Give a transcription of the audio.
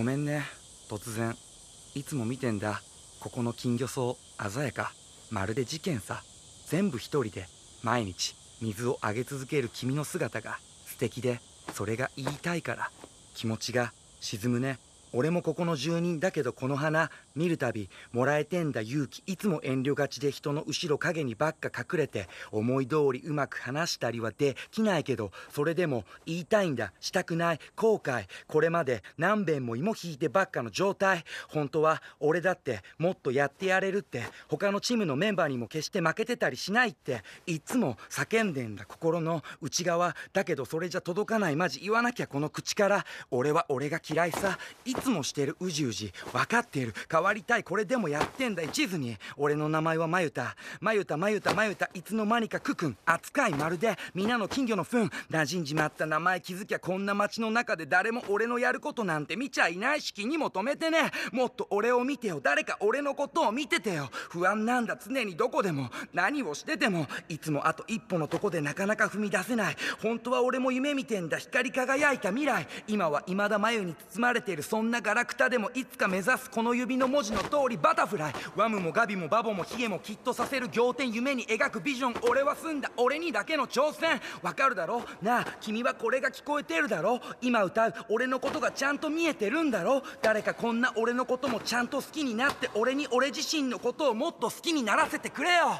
ごめんね突然いつも見てんだここの金魚草鮮やかまるで事件さ全部一人で毎日水をあげ続ける君の姿が素敵でそれが言いたいから気持ちが沈むね俺もここの住人だけどこの花見るたびもらえてんだ勇気いつも遠慮がちで人の後ろ影にばっか隠れて思い通りうまく話したりはできないけどそれでも言いたいんだしたくない後悔これまで何遍も芋引いてばっかの状態本当は俺だってもっとやってやれるって他のチームのメンバーにも決して負けてたりしないっていつも叫んでんだ心の内側だけどそれじゃ届かないマジ言わなきゃこの口から俺は俺が嫌いさいつもしてるうじうじ分かっている変わりたいこれでもやってんだ一途に俺の名前はまゆたまゆたまゆたまゆたいつの間にかククン扱いまるで皆の金魚の糞馴染んじまった名前気づきゃこんな街の中で誰も俺のやることなんて見ちゃいないし気にも留めてねもっと俺を見てよ誰か俺のことを見ててよ不安なんだ常にどこでも何をしててもいつもあと一歩のとこでなかなか踏み出せない本当は俺も夢見てんだ光り輝いた未来今は未だ眉に包まれているそんななガラクタでもいつか目指すこの指の文字の通りバタフライワムもガビもバボもヒゲもきっとさせる仰天夢に描くビジョン俺は済んだ俺にだけの挑戦わかるだろなあ君はこれが聞こえてるだろ今歌う俺のことがちゃんと見えてるんだろ誰かこんな俺のこともちゃんと好きになって俺に俺自身のことをもっと好きにならせてくれよ